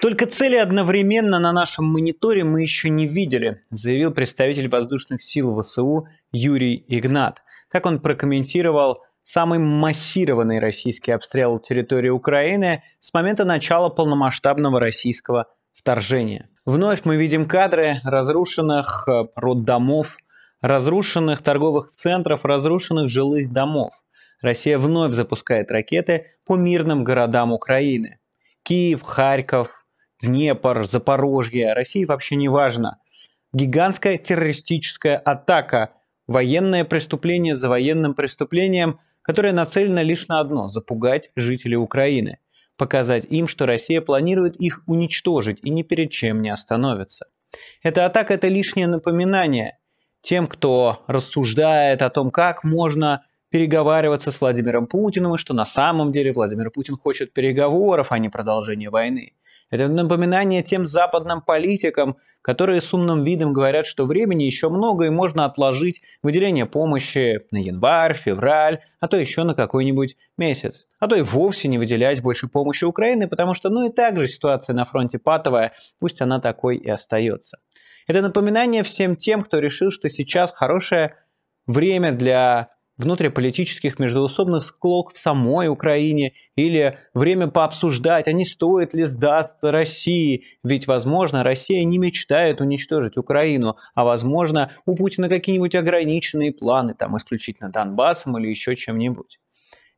Только цели одновременно на нашем мониторе мы еще не видели, заявил представитель воздушных сил ВСУ Юрий Игнат. как он прокомментировал самый массированный российский обстрел территории Украины с момента начала полномасштабного российского вторжения. Вновь мы видим кадры разрушенных э, роддомов, разрушенных торговых центров, разрушенных жилых домов. Россия вновь запускает ракеты по мирным городам Украины. Киев, Харьков, Днепр, Запорожье, России вообще не важно. Гигантская террористическая атака, военное преступление за военным преступлением, которое нацелено лишь на одно – запугать жителей Украины. Показать им, что Россия планирует их уничтожить и ни перед чем не остановится. Эта атака – это лишнее напоминание тем, кто рассуждает о том, как можно переговариваться с Владимиром Путиным, и что на самом деле Владимир Путин хочет переговоров, а не продолжения войны. Это напоминание тем западным политикам, которые с умным видом говорят, что времени еще много и можно отложить выделение помощи на январь, февраль, а то еще на какой-нибудь месяц. А то и вовсе не выделять больше помощи Украины, потому что ну и так же ситуация на фронте патовая, пусть она такой и остается. Это напоминание всем тем, кто решил, что сейчас хорошее время для внутриполитических междоусобных склок в самой Украине или время пообсуждать, а не стоит ли сдаться России. Ведь, возможно, Россия не мечтает уничтожить Украину, а, возможно, у Путина какие-нибудь ограниченные планы, там, исключительно Донбассом или еще чем-нибудь.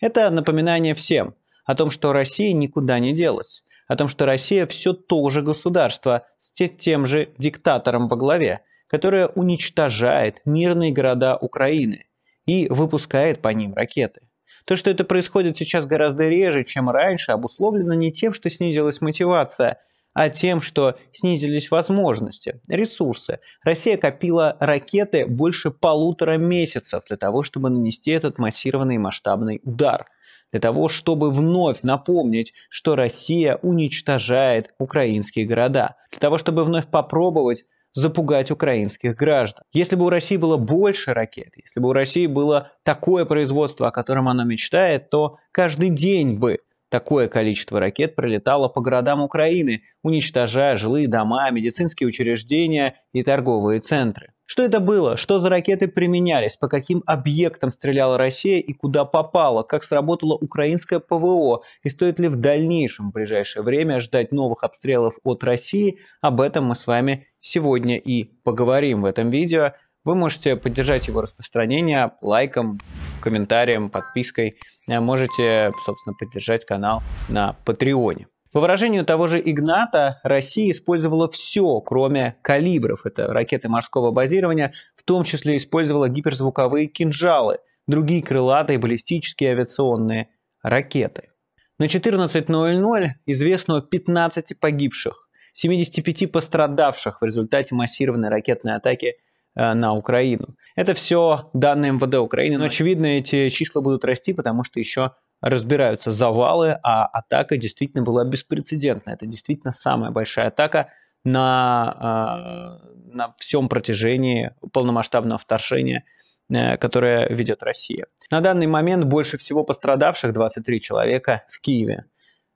Это напоминание всем о том, что Россия никуда не делась, о том, что Россия все то же государство с тем же диктатором во главе, которое уничтожает мирные города Украины, и выпускает по ним ракеты. То, что это происходит сейчас гораздо реже, чем раньше, обусловлено не тем, что снизилась мотивация, а тем, что снизились возможности, ресурсы. Россия копила ракеты больше полутора месяцев для того, чтобы нанести этот массированный масштабный удар. Для того, чтобы вновь напомнить, что Россия уничтожает украинские города. Для того, чтобы вновь попробовать запугать украинских граждан. Если бы у России было больше ракет, если бы у России было такое производство, о котором она мечтает, то каждый день бы Такое количество ракет пролетало по городам Украины, уничтожая жилые дома, медицинские учреждения и торговые центры. Что это было? Что за ракеты применялись? По каким объектам стреляла Россия и куда попала? Как сработало украинское ПВО? И стоит ли в дальнейшем, в ближайшее время, ждать новых обстрелов от России? Об этом мы с вами сегодня и поговорим в этом видео. Вы можете поддержать его распространение лайком, комментарием, подпиской. Можете, собственно, поддержать канал на Патреоне. По выражению того же Игната, Россия использовала все, кроме калибров, это ракеты морского базирования, в том числе использовала гиперзвуковые кинжалы, другие крылатые баллистические авиационные ракеты. На 14.00 известно о 15 погибших, 75 пострадавших в результате массированной ракетной атаки э, на Украину. Это все данные МВД Украины, но очевидно эти числа будут расти, потому что еще разбираются завалы, а атака действительно была беспрецедентная. Это действительно самая большая атака на, а, на всем протяжении полномасштабного вторжения э, которое ведет Россия. На данный момент больше всего пострадавших 23 человека в Киеве.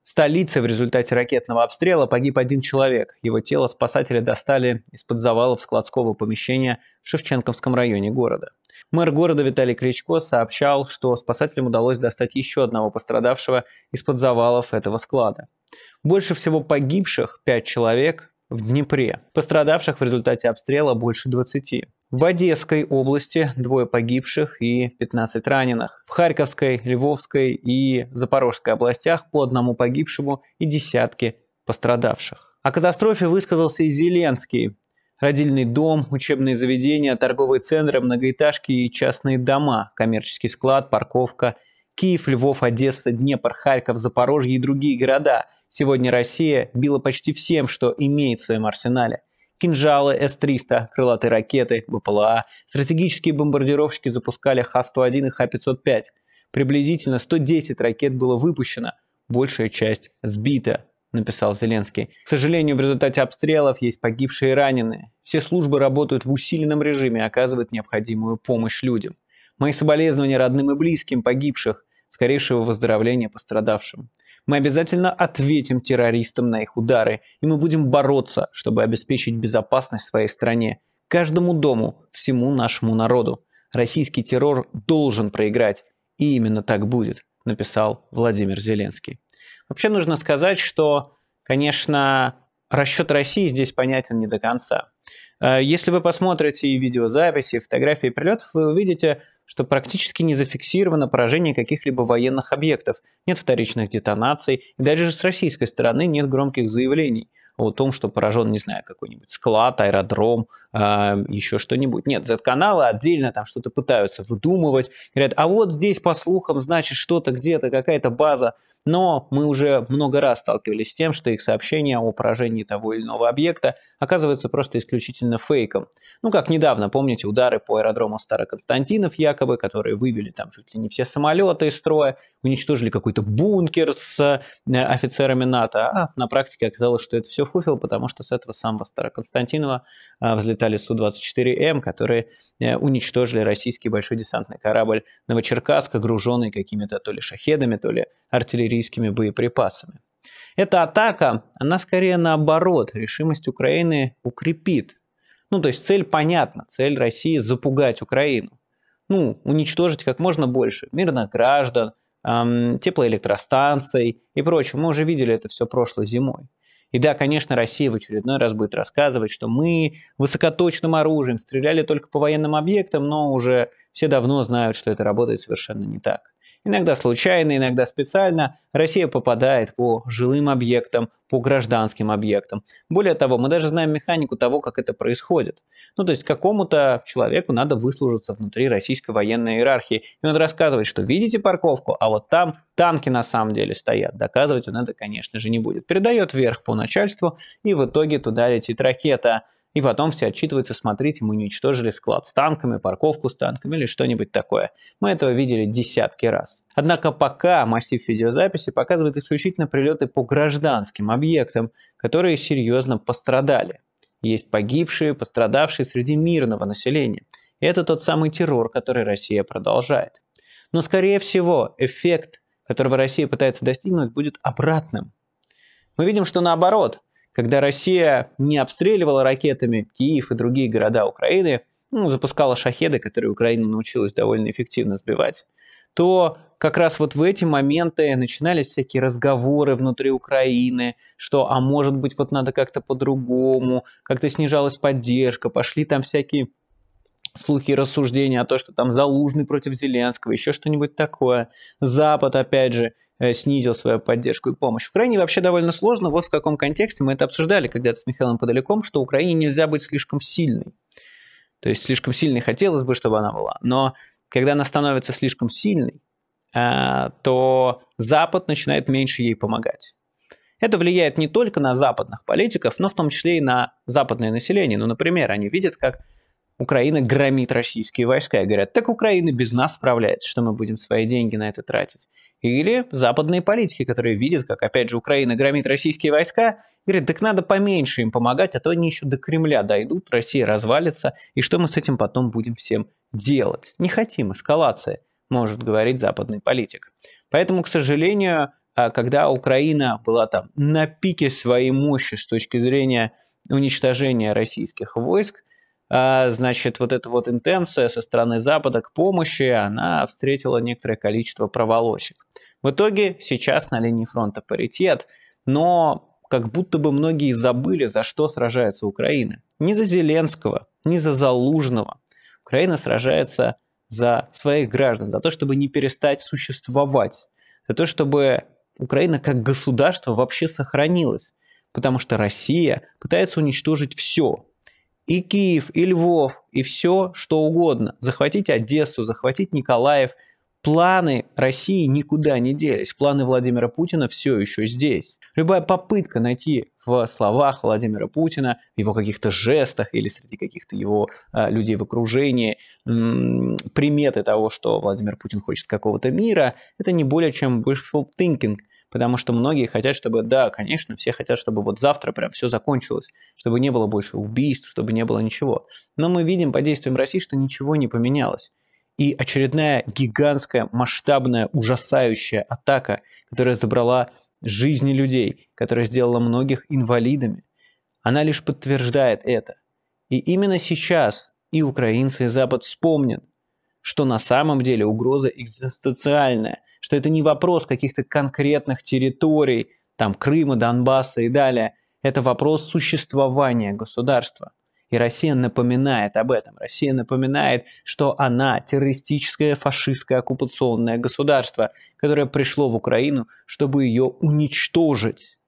В столице в результате ракетного обстрела погиб один человек. Его тело спасатели достали из-под завалов складского помещения в Шевченковском районе города. Мэр города Виталий Кричко сообщал, что спасателям удалось достать еще одного пострадавшего из-под завалов этого склада. Больше всего погибших, 5 человек, в Днепре. Пострадавших в результате обстрела больше 20. В Одесской области двое погибших и 15 раненых. В Харьковской, Львовской и Запорожской областях по одному погибшему и десятки пострадавших. О катастрофе высказался и Зеленский родильный дом, учебные заведения, торговые центры, многоэтажки и частные дома, коммерческий склад, парковка, Киев, Львов, Одесса, Днепр, Харьков, Запорожье и другие города. Сегодня Россия била почти всем, что имеет в своем арсенале. Кинжалы С-300, крылатые ракеты, БПЛА, стратегические бомбардировщики запускали Х-101 и Х-505. Приблизительно 110 ракет было выпущено, большая часть сбита, написал Зеленский. К сожалению, в результате обстрелов есть погибшие и раненые. Все службы работают в усиленном режиме и оказывают необходимую помощь людям. Мои соболезнования родным и близким погибших, скорейшего выздоровления пострадавшим. Мы обязательно ответим террористам на их удары, и мы будем бороться, чтобы обеспечить безопасность своей стране, каждому дому, всему нашему народу. Российский террор должен проиграть, и именно так будет, написал Владимир Зеленский. Вообще нужно сказать, что, конечно, расчет России здесь понятен не до конца. Э, если вы посмотрите и видеозаписи, и фотографии прилетов, вы увидите, что практически не зафиксировано поражение каких-либо военных объектов, нет вторичных детонаций, и даже же с российской стороны нет громких заявлений – о том, что поражен, не знаю, какой-нибудь склад, аэродром, э, а, еще что-нибудь. Нет, Z-каналы отдельно там что-то пытаются выдумывать. Говорят, а вот здесь, по слухам, значит, что-то где-то, какая-то база. Но мы уже много раз сталкивались с тем, что их сообщения о поражении того или иного объекта оказывается просто исключительно фейком. Ну, как недавно, помните, удары по аэродрому Староконстантинов якобы, которые вывели там чуть ли не все самолеты из строя, уничтожили какой-то бункер с э, офицерами НАТО, а на практике оказалось, что это все зафуфил, потому что с этого самого Староконстантинова а, взлетали Су-24М, которые э, уничтожили российский большой десантный корабль «Новочеркасска», груженный какими-то то ли шахедами, то ли артиллерийскими боеприпасами. Эта атака, она скорее наоборот, решимость Украины укрепит. Ну, то есть цель понятна, цель России – запугать Украину. Ну, уничтожить как можно больше мирных граждан, теплоэлектростанций и прочее. Мы уже видели это все прошлой зимой. И да, конечно, Россия в очередной раз будет рассказывать, что мы высокоточным оружием стреляли только по военным объектам, но уже все давно знают, что это работает совершенно не так. Иногда случайно, иногда специально Россия попадает по жилым объектам, по гражданским объектам. Более того, мы даже знаем механику того, как это происходит. Ну, то есть какому-то человеку надо выслужиться внутри российской военной иерархии. И он рассказывает, что видите парковку, а вот там танки на самом деле стоят. Доказывать он это, конечно же, не будет. Передает вверх по начальству, и в итоге туда летит ракета – и потом все отчитываются, смотрите, мы уничтожили склад с танками, парковку с танками или что-нибудь такое. Мы этого видели десятки раз. Однако пока массив видеозаписи показывает исключительно прилеты по гражданским объектам, которые серьезно пострадали. Есть погибшие, пострадавшие среди мирного населения. И это тот самый террор, который Россия продолжает. Но, скорее всего, эффект, которого Россия пытается достигнуть, будет обратным. Мы видим, что наоборот – когда Россия не обстреливала ракетами Киев и другие города Украины, ну, запускала шахеды, которые Украина научилась довольно эффективно сбивать, то как раз вот в эти моменты начинались всякие разговоры внутри Украины, что, а может быть, вот надо как-то по-другому, как-то снижалась поддержка, пошли там всякие слухи и рассуждения о том, что там Залужный против Зеленского, еще что-нибудь такое. Запад, опять же, э, снизил свою поддержку и помощь. Украине вообще довольно сложно, вот в каком контексте мы это обсуждали когда-то с Михаилом Подаляком, что Украине нельзя быть слишком сильной. То есть слишком сильной хотелось бы, чтобы она была, но когда она становится слишком сильной, э, то Запад начинает меньше ей помогать. Это влияет не только на западных политиков, но в том числе и на западное население. Ну, например, они видят, как Украина громит российские войска и говорят, так Украина без нас справляется, что мы будем свои деньги на это тратить. Или западные политики, которые видят, как, опять же, Украина громит российские войска, говорят, так надо поменьше им помогать, а то они еще до Кремля дойдут, Россия развалится, и что мы с этим потом будем всем делать? Не хотим эскалации, может говорить западный политик. Поэтому, к сожалению, а, когда Украина была там на пике своей мощи с точки зрения уничтожения российских войск, а, значит, вот эта вот интенция со стороны Запада к помощи, она встретила некоторое количество проволочек. В итоге сейчас на линии фронта паритет, но как будто бы многие забыли, за что сражается Украина. Не за Зеленского, не за Залужного. Украина сражается за своих граждан, за то, чтобы не перестать существовать, за то, чтобы Украина как государство вообще сохранилась, потому что Россия пытается уничтожить все, и Киев, и Львов, и все что угодно. Захватить Одессу, захватить Николаев. Планы России никуда не делись. Планы Владимира Путина все еще здесь. Любая попытка найти в словах Владимира Путина, в его каких-то жестах или среди каких-то его а, людей в окружении м- приметы того, что Владимир Путин хочет какого-то мира, это не более чем wishful thinking – Потому что многие хотят, чтобы, да, конечно, все хотят, чтобы вот завтра прям все закончилось, чтобы не было больше убийств, чтобы не было ничего. Но мы видим по действиям России, что ничего не поменялось. И очередная гигантская, масштабная, ужасающая атака, которая забрала жизни людей, которая сделала многих инвалидами, она лишь подтверждает это. И именно сейчас и украинцы, и Запад вспомнят, что на самом деле угроза экзистенциальная, что это не вопрос каких-то конкретных территорий, там Крыма, Донбасса и далее. Это вопрос существования государства. И Россия напоминает об этом. Россия напоминает, что она террористическое фашистское оккупационное государство, которое пришло в Украину, чтобы ее уничтожить.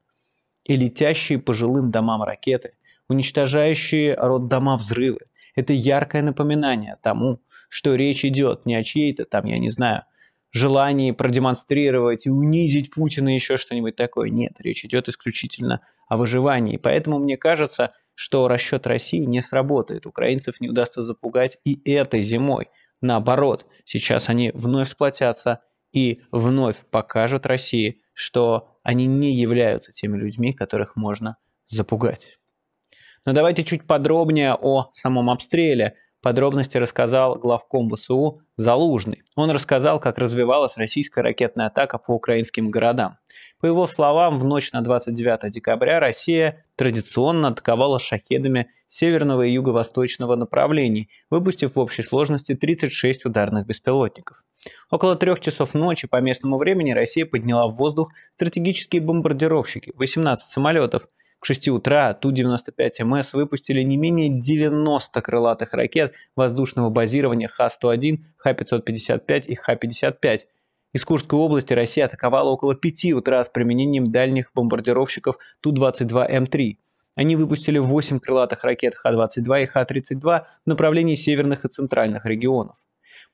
И летящие по жилым домам ракеты, уничтожающие роддома взрывы. Это яркое напоминание тому, что речь идет не о чьей-то там, я не знаю, желании продемонстрировать и унизить Путина и еще что-нибудь такое. Нет, речь идет исключительно о выживании. Поэтому мне кажется, что расчет России не сработает. Украинцев не удастся запугать и этой зимой. Наоборот, сейчас они вновь сплотятся и вновь покажут России, что они не являются теми людьми, которых можно запугать. Но давайте чуть подробнее о самом обстреле – Подробности рассказал главком ВСУ Залужный. Он рассказал, как развивалась российская ракетная атака по украинским городам. По его словам, в ночь на 29 декабря Россия традиционно атаковала шахедами северного и юго-восточного направлений, выпустив в общей сложности 36 ударных беспилотников. Около трех часов ночи по местному времени Россия подняла в воздух стратегические бомбардировщики, 18 самолетов – к 6 утра Ту-95МС выпустили не менее 90 крылатых ракет воздушного базирования Х-101, Х-555 и Х-55. Из Курской области Россия атаковала около 5 утра с применением дальних бомбардировщиков Ту-22М3. Они выпустили 8 крылатых ракет Х-22 и Х-32 в направлении северных и центральных регионов.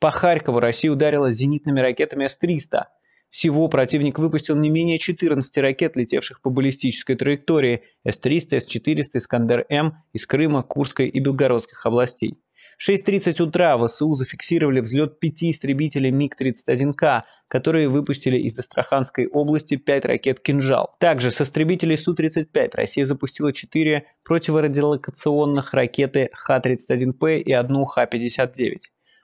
По Харькову Россия ударила зенитными ракетами С-300. Всего противник выпустил не менее 14 ракет, летевших по баллистической траектории С-300, С-400, Искандер-М из Крыма, Курской и Белгородских областей. В 6.30 утра ВСУ зафиксировали взлет пяти истребителей МиГ-31К, которые выпустили из Астраханской области пять ракет «Кинжал». Также с истребителей Су-35 Россия запустила четыре противорадиолокационных ракеты Х-31П и одну Х-59.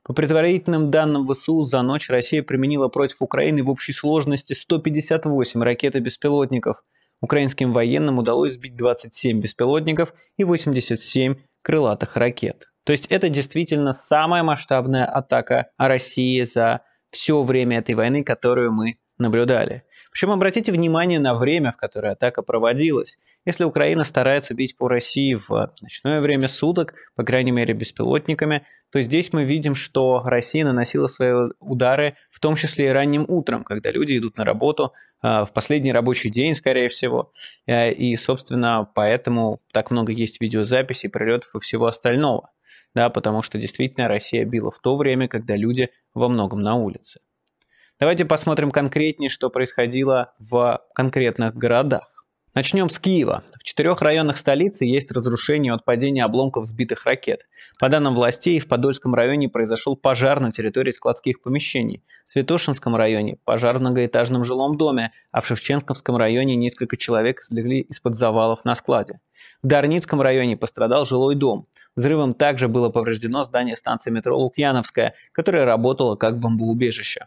По предварительным данным ВСУ, за ночь Россия применила против Украины в общей сложности 158 ракет и беспилотников. Украинским военным удалось сбить 27 беспилотников и 87 крылатых ракет. То есть это действительно самая масштабная атака России за все время этой войны, которую мы наблюдали. Причем обратите внимание на время, в которое атака проводилась. Если Украина старается бить по России в э, ночное время суток, по крайней мере беспилотниками, то здесь мы видим, что Россия наносила свои удары в том числе и ранним утром, когда люди идут на работу э, в последний рабочий день, скорее всего. Э, и, собственно, поэтому так много есть видеозаписей, прилетов и всего остального. Да, потому что действительно Россия била в то время, когда люди во многом на улице. Давайте посмотрим конкретнее, что происходило в конкретных городах. Начнем с Киева. В четырех районах столицы есть разрушение от падения обломков сбитых ракет. По данным властей, в Подольском районе произошел пожар на территории складских помещений, в Святошинском районе – пожар в многоэтажном жилом доме, а в Шевченковском районе несколько человек слегли из-под завалов на складе. В Дарницком районе пострадал жилой дом. Взрывом также было повреждено здание станции метро Лукьяновская, которое работало как бомбоубежище.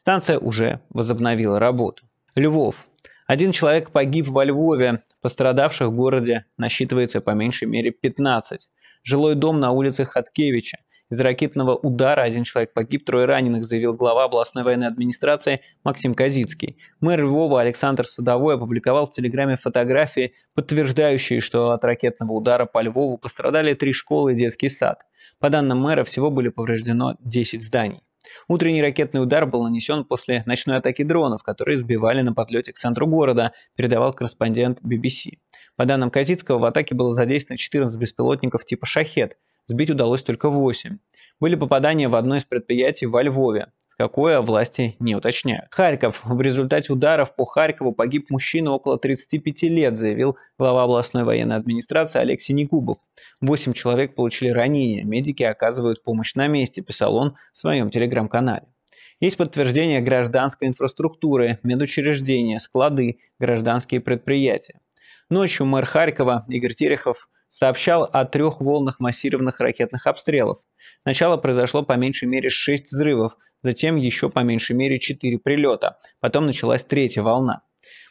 Станция уже возобновила работу. Львов. Один человек погиб во Львове. Пострадавших в городе насчитывается по меньшей мере 15. Жилой дом на улице Хаткевича. Из ракетного удара один человек погиб, трое раненых, заявил глава областной военной администрации Максим Козицкий. Мэр Львова Александр Садовой опубликовал в Телеграме фотографии, подтверждающие, что от ракетного удара по Львову пострадали три школы и детский сад. По данным мэра, всего были повреждено 10 зданий. Утренний ракетный удар был нанесен после ночной атаки дронов, которые сбивали на подлете к центру города, передавал корреспондент BBC. По данным Козицкого, в атаке было задействовано 14 беспилотников типа «Шахет», сбить удалось только 8. Были попадания в одно из предприятий во Львове. Какое власти не уточняют. Харьков. В результате ударов по Харькову погиб мужчина около 35 лет, заявил глава областной военной администрации Алексей Негубов. Восемь человек получили ранения. Медики оказывают помощь на месте, писал он в своем телеграм-канале. Есть подтверждение гражданской инфраструктуры, медучреждения, склады, гражданские предприятия. Ночью мэр Харькова Игорь Терехов – сообщал о трех волнах массированных ракетных обстрелов. Сначала произошло по меньшей мере шесть взрывов, затем еще по меньшей мере четыре прилета, потом началась третья волна.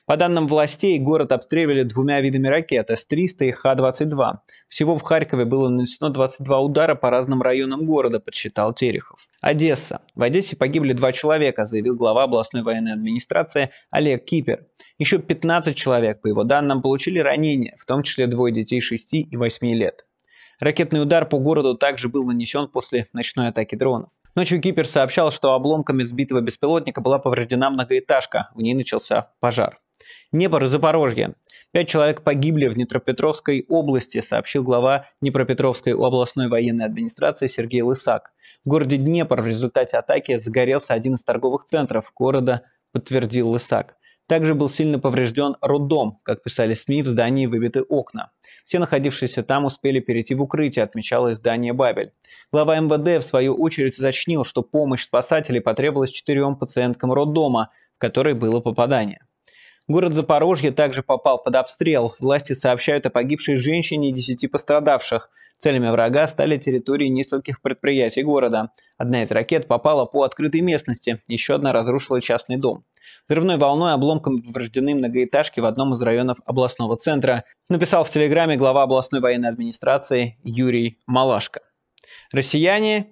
По данным властей, город обстреливали двумя видами ракет С-300 и Х-22. Всего в Харькове было нанесено 22 удара по разным районам города, подсчитал Терехов. Одесса. В Одессе погибли два человека, заявил глава областной военной администрации Олег Кипер. Еще 15 человек, по его данным, получили ранения, в том числе двое детей 6 и 8 лет. Ракетный удар по городу также был нанесен после ночной атаки дронов. Ночью Кипер сообщал, что обломками сбитого беспилотника была повреждена многоэтажка, в ней начался пожар. Днепр, Запорожье. Пять человек погибли в Днепропетровской области, сообщил глава Днепропетровской областной военной администрации Сергей Лысак. В городе Днепр в результате атаки загорелся один из торговых центров города, подтвердил Лысак. Также был сильно поврежден роддом, как писали СМИ, в здании выбиты окна. Все находившиеся там успели перейти в укрытие, отмечало издание «Бабель». Глава МВД, в свою очередь, уточнил, что помощь спасателей потребовалась четырем пациенткам роддома, в которые было попадание. Город Запорожье также попал под обстрел. Власти сообщают о погибшей женщине и десяти пострадавших. Целями врага стали территории нескольких предприятий города. Одна из ракет попала по открытой местности, еще одна разрушила частный дом. Взрывной волной обломком повреждены многоэтажки в одном из районов областного центра, написал в Телеграме глава областной военной администрации Юрий Малашко. Россияне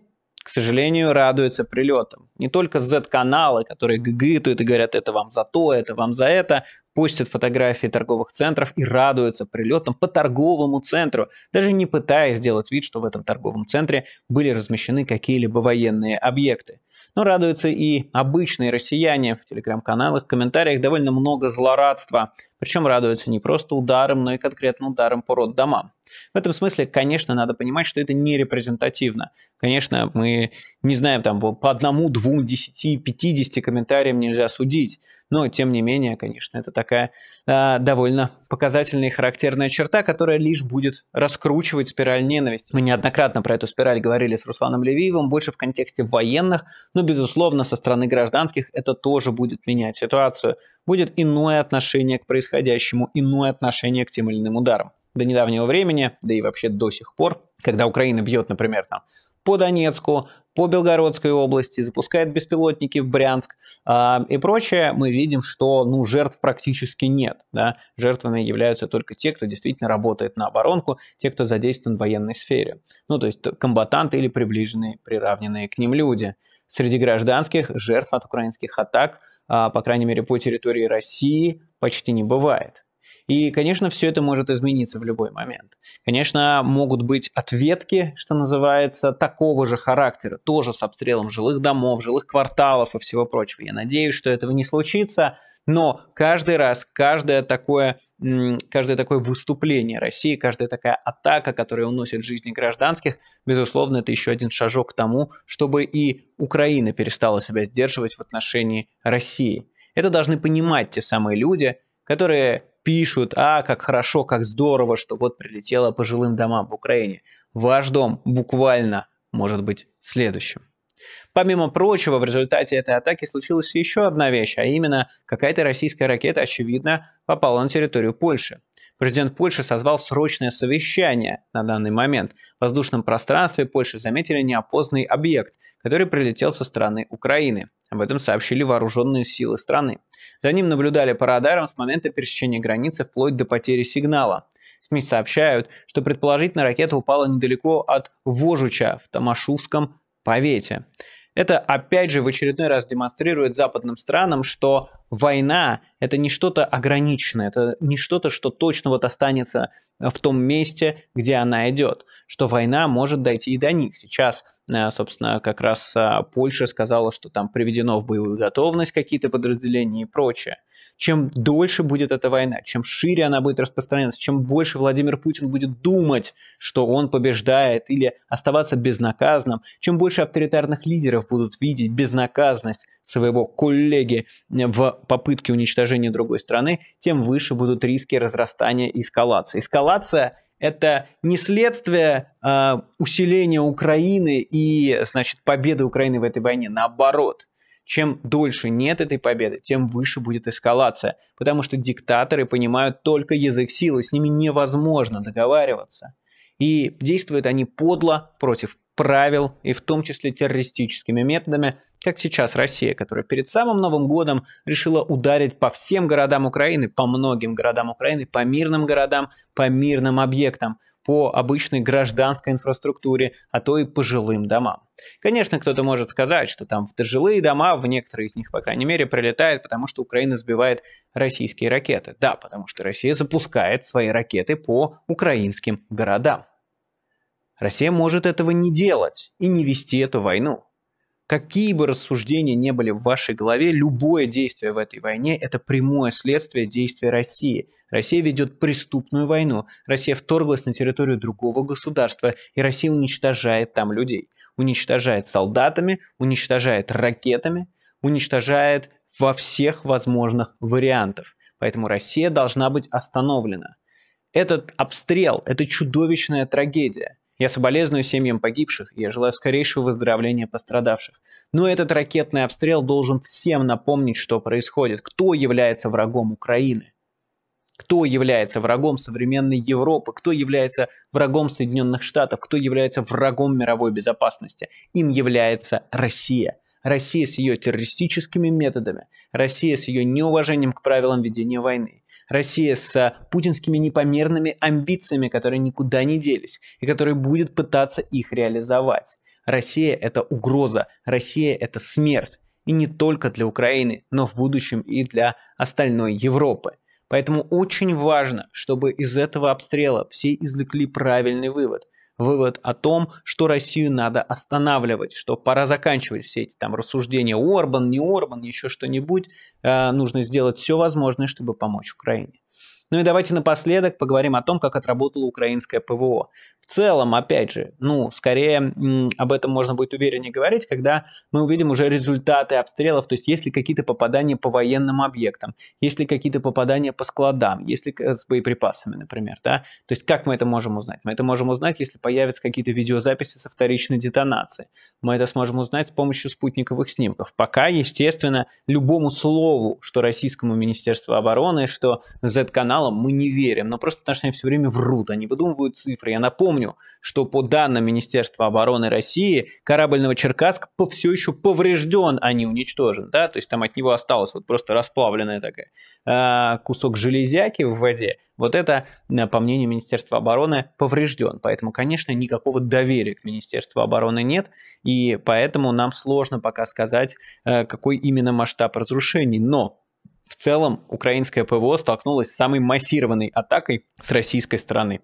к сожалению, радуется прилетам. Не только Z-каналы, которые гыгытают и говорят, это вам за то, это вам за это, пустят фотографии торговых центров и радуются прилетам по торговому центру, даже не пытаясь сделать вид, что в этом торговом центре были размещены какие-либо военные объекты. Но радуются и обычные россияне. В телеграм-каналах, в комментариях довольно много злорадства. Причем радуются не просто ударом, но и конкретно ударом по роддомам. В этом смысле, конечно, надо понимать, что это не репрезентативно. Конечно, мы не знаем, там, по одному, двум, десяти, пятидесяти комментариям нельзя судить, но, тем не менее, конечно, это такая э, довольно показательная и характерная черта, которая лишь будет раскручивать спираль ненависти. Мы неоднократно про эту спираль говорили с Русланом Левиевым, больше в контексте военных, но, безусловно, со стороны гражданских это тоже будет менять ситуацию. Будет иное отношение к происходящему, иное отношение к тем или иным ударам до недавнего времени, да и вообще до сих пор, когда Украина бьет, например, там по Донецку, по Белгородской области, запускает беспилотники в Брянск э, и прочее, мы видим, что ну, жертв практически нет. Да? Жертвами являются только те, кто действительно работает на оборонку, те, кто задействован в военной сфере. Ну, то есть комбатанты или приближенные, приравненные к ним люди. Среди гражданских жертв от украинских атак, э, по крайней мере, по территории России почти не бывает. И, конечно, все это может измениться в любой момент. Конечно, могут быть ответки, что называется, такого же характера, тоже с обстрелом жилых домов, жилых кварталов и всего прочего. Я надеюсь, что этого не случится. Но каждый раз, каждое такое, каждое такое выступление России, каждая такая атака, которая уносит жизни гражданских, безусловно, это еще один шажок к тому, чтобы и Украина перестала себя сдерживать в отношении России. Это должны понимать те самые люди, которые пишут, а, как хорошо, как здорово, что вот прилетело по жилым домам в Украине. Ваш дом буквально может быть следующим. Помимо прочего, в результате этой атаки случилась еще одна вещь, а именно какая-то российская ракета, очевидно, попала на территорию Польши. Президент Польши созвал срочное совещание на данный момент. В воздушном пространстве Польши заметили неопознанный объект, который прилетел со стороны Украины. Об этом сообщили вооруженные силы страны. За ним наблюдали по радарам с момента пересечения границы вплоть до потери сигнала. СМИ сообщают, что предположительно ракета упала недалеко от Вожуча в Томашувском повете. Это опять же в очередной раз демонстрирует западным странам, что война это не что-то ограниченное, это не что-то, что точно вот останется в том месте, где она идет, что война может дойти и до них. Сейчас, э, собственно, как раз э, Польша сказала, что там приведено в боевую готовность какие-то подразделения и прочее. Чем дольше будет эта война, чем шире она будет распространяться, чем больше Владимир Путин будет думать, что он побеждает или оставаться безнаказанным, чем больше авторитарных лидеров будут видеть безнаказанность своего коллеги в попытке уничтожения другой страны, тем выше будут риски разрастания и эскалации. Эскалация это не следствие э, усиления Украины и, значит, победы Украины в этой войне, наоборот. Чем дольше нет этой победы, тем выше будет эскалация, потому что диктаторы понимают только язык силы, с ними невозможно договариваться. И действуют они подло против правил и в том числе террористическими методами, как сейчас Россия, которая перед самым Новым годом решила ударить по всем городам Украины, по многим городам Украины, по мирным городам, по мирным объектам по обычной гражданской инфраструктуре, а то и по жилым домам. Конечно, кто-то может сказать, что там в жилые дома, в некоторые из них, по крайней мере, прилетает, потому что Украина сбивает российские ракеты. Да, потому что Россия запускает свои ракеты по украинским городам. Россия может этого не делать и не вести эту войну. Какие бы рассуждения не были в вашей голове, любое действие в этой войне – это прямое следствие действия России. Россия ведет преступную войну, Россия вторглась на территорию другого государства, и Россия уничтожает там людей. Уничтожает солдатами, уничтожает ракетами, уничтожает во всех возможных вариантах. Поэтому Россия должна быть остановлена. Этот обстрел – это чудовищная трагедия – я соболезную семьям погибших, я желаю скорейшего выздоровления пострадавших. Но этот ракетный обстрел должен всем напомнить, что происходит, кто является врагом Украины. Кто является врагом современной Европы, кто является врагом Соединенных Штатов, кто является врагом мировой безопасности. Им является Россия. Россия с ее террористическими методами, Россия с ее неуважением к правилам ведения войны, Россия с а, путинскими непомерными амбициями, которые никуда не делись, и которые будет пытаться их реализовать. Россия – это угроза, Россия – это смерть. И не только для Украины, но в будущем и для остальной Европы. Поэтому очень важно, чтобы из этого обстрела все извлекли правильный вывод – вывод о том, что Россию надо останавливать, что пора заканчивать все эти там рассуждения Орбан, не Орбан, еще что-нибудь. Э, нужно сделать все возможное, чтобы помочь Украине. Ну и давайте напоследок поговорим о том, как отработало украинское ПВО. В целом, опять же, ну, скорее об этом можно будет увереннее говорить, когда мы увидим уже результаты обстрелов, то есть есть ли какие-то попадания по военным объектам, есть ли какие-то попадания по складам, если э, с боеприпасами, например, да? То есть как мы это можем узнать? Мы это можем узнать, если появятся какие-то видеозаписи со вторичной детонации. Мы это сможем узнать с помощью спутниковых снимков. Пока, естественно, любому слову, что российскому Министерству обороны, что Z-канал, каналам мы не верим, но просто потому что они все время врут, они выдумывают цифры. Я напомню, что по данным Министерства обороны России, корабельного Черкасск все еще поврежден, а не уничтожен, да, то есть там от него осталось вот просто расплавленная такая а, кусок железяки в воде, вот это, э, по мнению Министерства обороны, поврежден. Поэтому, конечно, никакого доверия к Министерству обороны нет, и поэтому нам сложно пока сказать, э, какой именно масштаб разрушений. Но в целом украинское ПВО столкнулось с самой массированной атакой с российской стороны.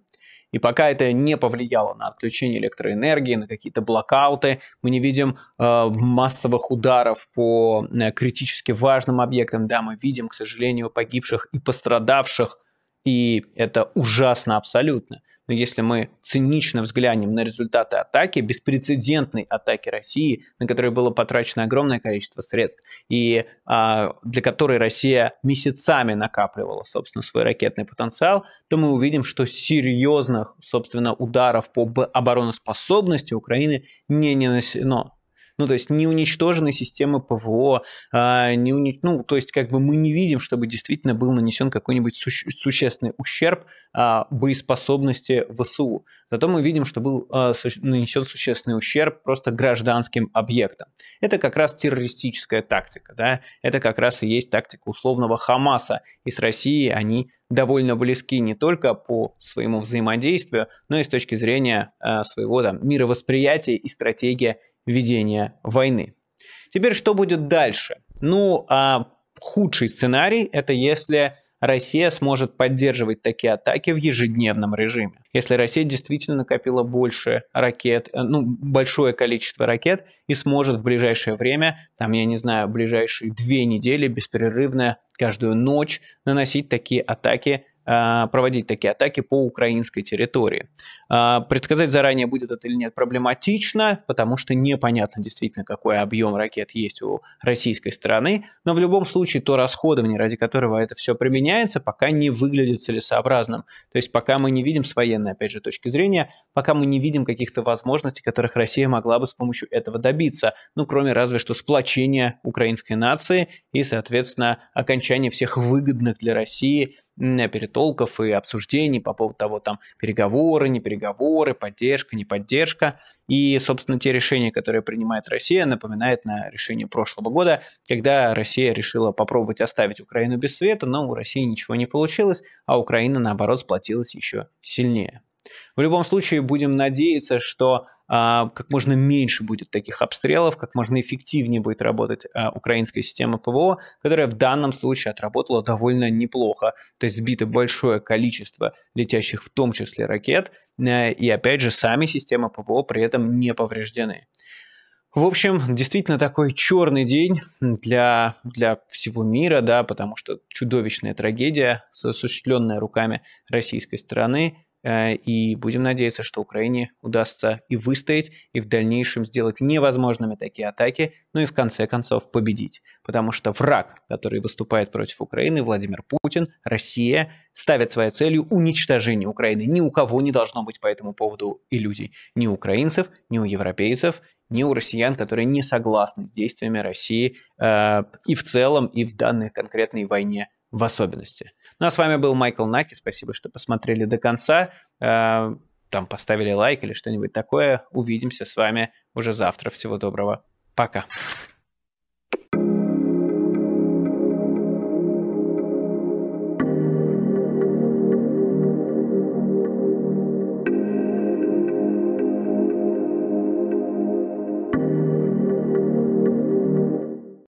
И пока это не повлияло на отключение электроэнергии, на какие-то блокауты, мы не видим э, массовых ударов по э, критически важным объектам. Да, мы видим, к сожалению, погибших и пострадавших и это ужасно абсолютно. Но если мы цинично взглянем на результаты атаки, беспрецедентной атаки России, на которую было потрачено огромное количество средств, и а, для которой Россия месяцами накапливала, собственно, свой ракетный потенциал, то мы увидим, что серьезных, собственно, ударов по обороноспособности Украины не нанесено. Ну, то есть не уничтожены системы ПВО, а, не уни... ну, то есть как бы мы не видим, чтобы действительно был нанесен какой-нибудь суще... существенный ущерб а, боеспособности ВСУ. Зато мы видим, что был а, су... нанесен существенный ущерб просто гражданским объектам. Это как раз террористическая тактика, да, это как раз и есть тактика условного Хамаса, и с Россией они довольно близки не только по своему взаимодействию, но и с точки зрения а, своего там мировосприятия и стратегии ведения войны. Теперь что будет дальше? Ну, а худший сценарий это если Россия сможет поддерживать такие атаки в ежедневном режиме. Если Россия действительно накопила больше ракет, э, ну, большое количество ракет и сможет в ближайшее время, там, я не знаю, ближайшие две недели беспрерывно каждую ночь наносить такие атаки а, проводить такие атаки по украинской территории. А, предсказать заранее, будет это или нет, проблематично, потому что непонятно действительно, какой объем ракет есть у российской стороны, но в любом случае то расходование, ради которого это все применяется, пока не выглядит целесообразным. То есть пока мы не видим с военной, опять же, точки зрения, пока мы не видим каких-то возможностей, которых Россия могла бы с помощью этого добиться, ну, кроме разве что сплочения украинской нации и, соответственно, окончания всех выгодных для России перед толков и обсуждений по поводу того, там, переговоры, не переговоры, поддержка, не поддержка. И, собственно, те решения, которые принимает Россия, напоминает на решение прошлого года, когда Россия решила попробовать оставить Украину без света, но у России ничего не получилось, а Украина, наоборот, сплотилась еще сильнее. В любом случае, будем надеяться, что а, как можно меньше будет таких обстрелов, как можно эффективнее будет работать а, украинская система ПВО, которая в данном случае отработала довольно неплохо. То есть сбито большое количество летящих в том числе ракет, а, и опять же сами системы ПВО при этом не повреждены. В общем, действительно такой черный день для, для всего мира, да, потому что чудовищная трагедия, осуществленная руками российской стороны, Э, и будем надеяться, что Украине удастся и выстоять, и в дальнейшем сделать невозможными такие атаки, ну и в конце концов победить. Потому что враг, который выступает против Украины, Владимир Путин, Россия, ставят своей целью уничтожение Украины. Ни у кого не должно быть по этому поводу иллюзий. Ни у украинцев, ни у европейцев, ни у россиян, которые не согласны с действиями России э, и в целом, и в данной конкретной войне в особенности. Ну а с вами был Майкл Наки. Спасибо, что посмотрели до конца. Э, там поставили лайк или что-нибудь такое. Увидимся с вами уже завтра. Всего доброго. Пока.